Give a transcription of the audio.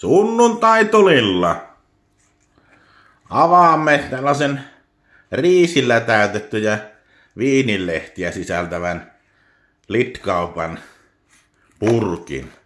sunnuntaitulilla avaamme tällaisen riisillä täytettyjä viinilehtiä sisältävän litkaupan purkin.